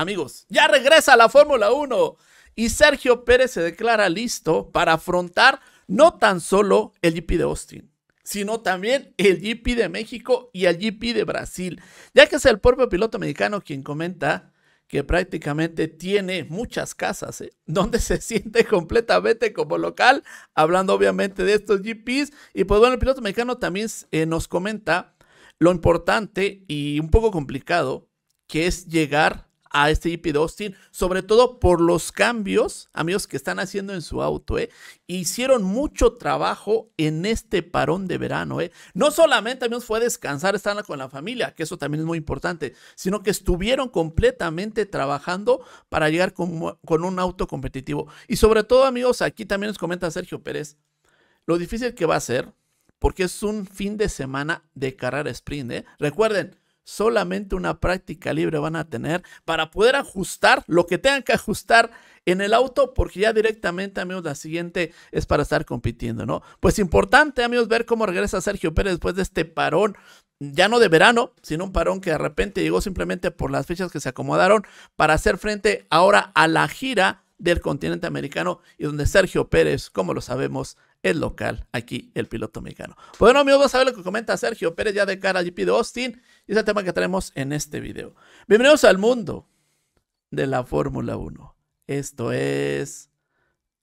Amigos, ya regresa la Fórmula 1 y Sergio Pérez se declara listo para afrontar no tan solo el GP de Austin, sino también el GP de México y el GP de Brasil, ya que es el propio piloto mexicano quien comenta que prácticamente tiene muchas casas, ¿eh? donde se siente completamente como local, hablando obviamente de estos GPs. Y pues bueno, el piloto mexicano también eh, nos comenta lo importante y un poco complicado que es llegar a este de Austin, sobre todo por los cambios, amigos, que están haciendo en su auto, ¿eh? Hicieron mucho trabajo en este parón de verano, ¿eh? No solamente, amigos, fue descansar, estar con la familia, que eso también es muy importante, sino que estuvieron completamente trabajando para llegar con, con un auto competitivo. Y sobre todo, amigos, aquí también nos comenta Sergio Pérez, lo difícil que va a ser, porque es un fin de semana de carrera sprint, ¿eh? Recuerden, solamente una práctica libre van a tener para poder ajustar lo que tengan que ajustar en el auto, porque ya directamente, amigos, la siguiente es para estar compitiendo, ¿no? Pues importante, amigos, ver cómo regresa Sergio Pérez después de este parón ya no de verano, sino un parón que de repente llegó simplemente por las fechas que se acomodaron para hacer frente ahora a la gira del continente americano y donde Sergio Pérez, como lo sabemos, el local, aquí el piloto mexicano. Bueno, amigos, vamos a ver lo que comenta Sergio Pérez ya de cara al GP de Austin y es el tema que tenemos en este video. Bienvenidos al mundo de la Fórmula 1. Esto es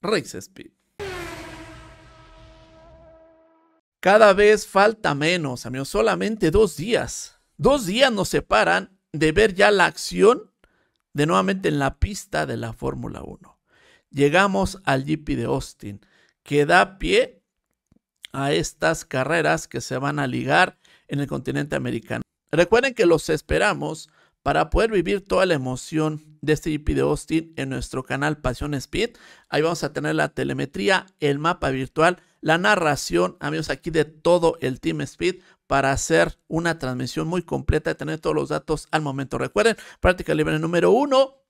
Race Speed. Cada vez falta menos, amigos. Solamente dos días. Dos días nos separan de ver ya la acción de nuevamente en la pista de la Fórmula 1. Llegamos al GP de Austin que da pie a estas carreras que se van a ligar en el continente americano. Recuerden que los esperamos para poder vivir toda la emoción de este GP de Austin en nuestro canal Pasión Speed. Ahí vamos a tener la telemetría, el mapa virtual, la narración, amigos, aquí de todo el Team Speed para hacer una transmisión muy completa y tener todos los datos al momento. Recuerden, práctica libre número uno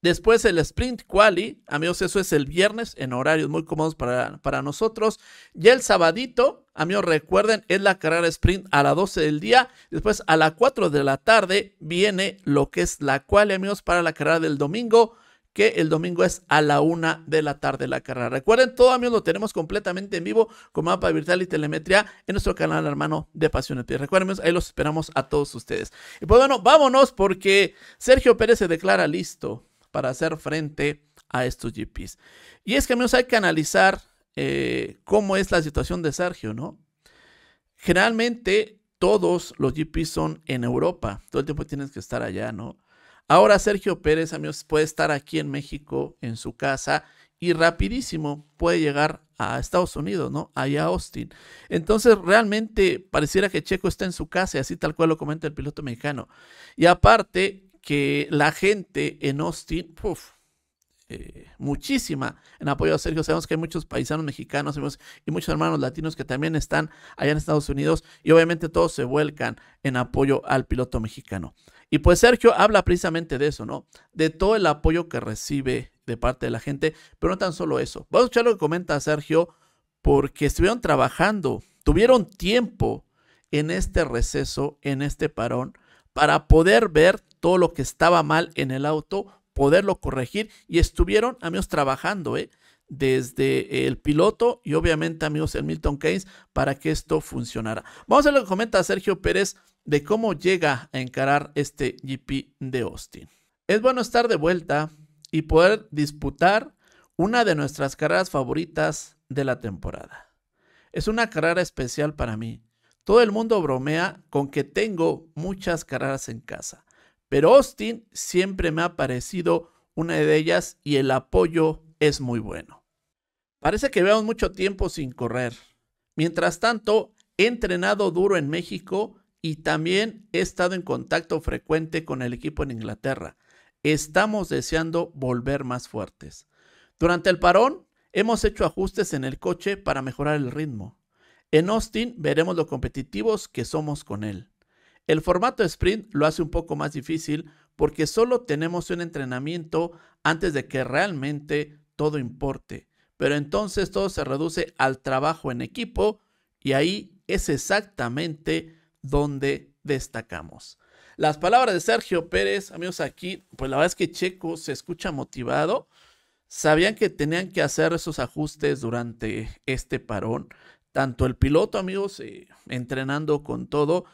Después el sprint quali, amigos, eso es el viernes en horarios muy cómodos para, para nosotros. Y el sabadito, amigos, recuerden, es la carrera sprint a las 12 del día. Después a las 4 de la tarde viene lo que es la quali, amigos, para la carrera del domingo que el domingo es a la una de la tarde la carrera. Recuerden, todo amigos lo tenemos completamente en vivo con mapa virtual y telemetría en nuestro canal hermano de Pasión Piedra. Recuerden, ahí los esperamos a todos ustedes. Y pues bueno, vámonos porque Sergio Pérez se declara listo para hacer frente a estos GPs. Y es que, amigos, hay que analizar eh, cómo es la situación de Sergio, ¿no? Generalmente todos los GPs son en Europa, todo el tiempo tienes que estar allá, ¿no? Ahora Sergio Pérez, amigos, puede estar aquí en México, en su casa, y rapidísimo puede llegar a Estados Unidos, ¿no? Allá a Austin. Entonces, realmente pareciera que Checo está en su casa y así tal cual lo comenta el piloto mexicano. Y aparte, que la gente en Austin, eh, muchísima en apoyo a Sergio. Sabemos que hay muchos paisanos mexicanos y muchos hermanos latinos que también están allá en Estados Unidos y obviamente todos se vuelcan en apoyo al piloto mexicano. Y pues Sergio habla precisamente de eso, ¿no? De todo el apoyo que recibe de parte de la gente, pero no tan solo eso. Vamos a escuchar lo que comenta Sergio porque estuvieron trabajando, tuvieron tiempo en este receso, en este parón, para poder ver todo lo que estaba mal en el auto, poderlo corregir. Y estuvieron, amigos, trabajando, ¿eh? desde el piloto y obviamente amigos el Milton Keynes para que esto funcionara. Vamos a ver lo que comenta Sergio Pérez de cómo llega a encarar este GP de Austin. Es bueno estar de vuelta y poder disputar una de nuestras carreras favoritas de la temporada. Es una carrera especial para mí. Todo el mundo bromea con que tengo muchas carreras en casa, pero Austin siempre me ha parecido una de ellas y el apoyo es muy bueno. Parece que veamos mucho tiempo sin correr. Mientras tanto, he entrenado duro en México y también he estado en contacto frecuente con el equipo en Inglaterra. Estamos deseando volver más fuertes. Durante el parón, hemos hecho ajustes en el coche para mejorar el ritmo. En Austin veremos lo competitivos que somos con él. El formato sprint lo hace un poco más difícil porque solo tenemos un entrenamiento antes de que realmente todo importe. Pero entonces todo se reduce al trabajo en equipo y ahí es exactamente donde destacamos. Las palabras de Sergio Pérez, amigos, aquí, pues la verdad es que Checo se escucha motivado. Sabían que tenían que hacer esos ajustes durante este parón. Tanto el piloto, amigos, eh, entrenando con todo,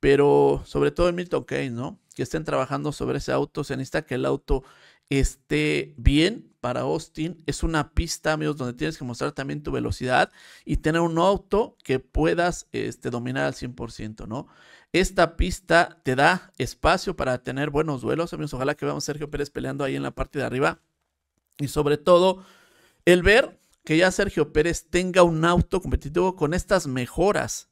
pero sobre todo en Milton Keynes, ¿no? Que estén trabajando sobre ese auto, se necesita que el auto esté bien para Austin. Es una pista, amigos, donde tienes que mostrar también tu velocidad y tener un auto que puedas este, dominar al 100%, ¿no? Esta pista te da espacio para tener buenos duelos, amigos. Ojalá que veamos a Sergio Pérez peleando ahí en la parte de arriba. Y sobre todo, el ver que ya Sergio Pérez tenga un auto competitivo con estas mejoras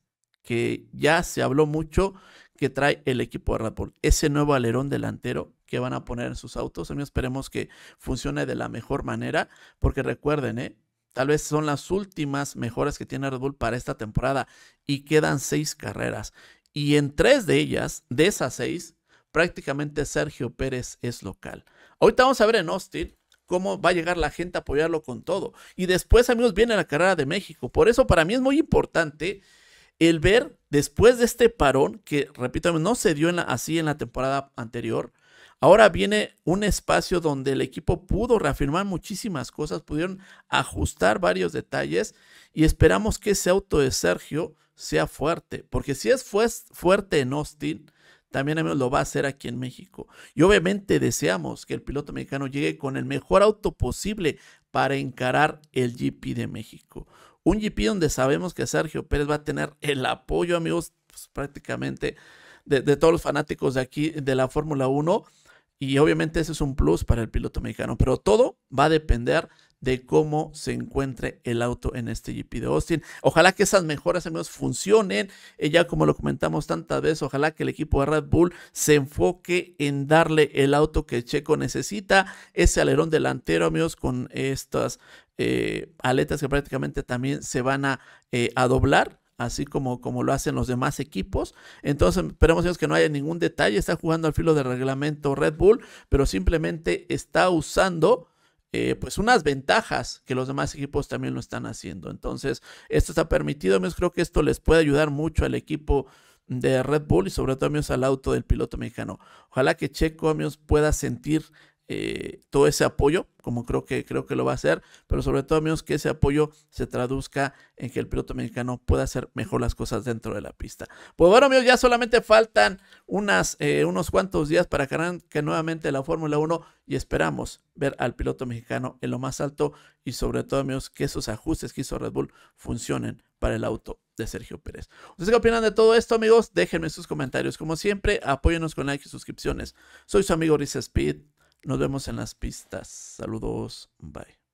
que ya se habló mucho que trae el equipo de Red Bull. Ese nuevo alerón delantero que van a poner en sus autos, mí esperemos que funcione de la mejor manera, porque recuerden, ¿eh? tal vez son las últimas mejoras que tiene Red Bull para esta temporada y quedan seis carreras. Y en tres de ellas, de esas seis, prácticamente Sergio Pérez es local. Ahorita vamos a ver en Austin cómo va a llegar la gente a apoyarlo con todo. Y después, amigos, viene la carrera de México. Por eso para mí es muy importante el ver después de este parón, que repito, no se dio así en la temporada anterior, ahora viene un espacio donde el equipo pudo reafirmar muchísimas cosas, pudieron ajustar varios detalles y esperamos que ese auto de Sergio sea fuerte, porque si es fuerte en Austin, también lo va a hacer aquí en México. Y obviamente deseamos que el piloto mexicano llegue con el mejor auto posible para encarar el GP de México. Un GP donde sabemos que Sergio Pérez va a tener el apoyo, amigos, pues, prácticamente de, de, todos los fanáticos de aquí de la Fórmula 1. Y obviamente ese es un plus para el piloto mexicano. Pero todo va a depender de cómo se encuentre el auto en este GP de Austin. Ojalá que esas mejoras, amigos, funcionen. Eh, ya como lo comentamos tantas veces, ojalá que el equipo de Red Bull se enfoque en darle el auto que Checo necesita, ese alerón delantero, amigos, con estas eh, aletas que prácticamente también se van eh, a, doblar así como, como lo hacen los demás equipos. Entonces, esperemos amigos, que no haya ningún detalle. Está jugando al filo del reglamento Red Bull, pero simplemente está usando eh, pues unas ventajas que los demás equipos también lo están haciendo. Entonces, esto está permitido, creo que esto les puede ayudar mucho al equipo de Red Bull y sobre todo, al auto del piloto mexicano. Ojalá que Checo, pueda sentir eh, todo ese apoyo, como creo que, creo que lo va a hacer, pero sobre todo, amigos, que ese apoyo se traduzca en que el piloto mexicano pueda hacer mejor las cosas dentro de la pista. Pues bueno, amigos, ya solamente faltan unas, eh, unos cuantos días para que nuevamente la Fórmula 1 y esperamos ver al piloto mexicano en lo más alto y sobre todo, amigos, que esos ajustes que hizo Red Bull funcionen para el auto de Sergio Pérez. ¿Ustedes qué opinan de todo esto, amigos? Déjenme sus comentarios. Como siempre, apóyenos con like y suscripciones. Soy su amigo Riz Speed. Nos vemos en las pistas. Saludos. Bye.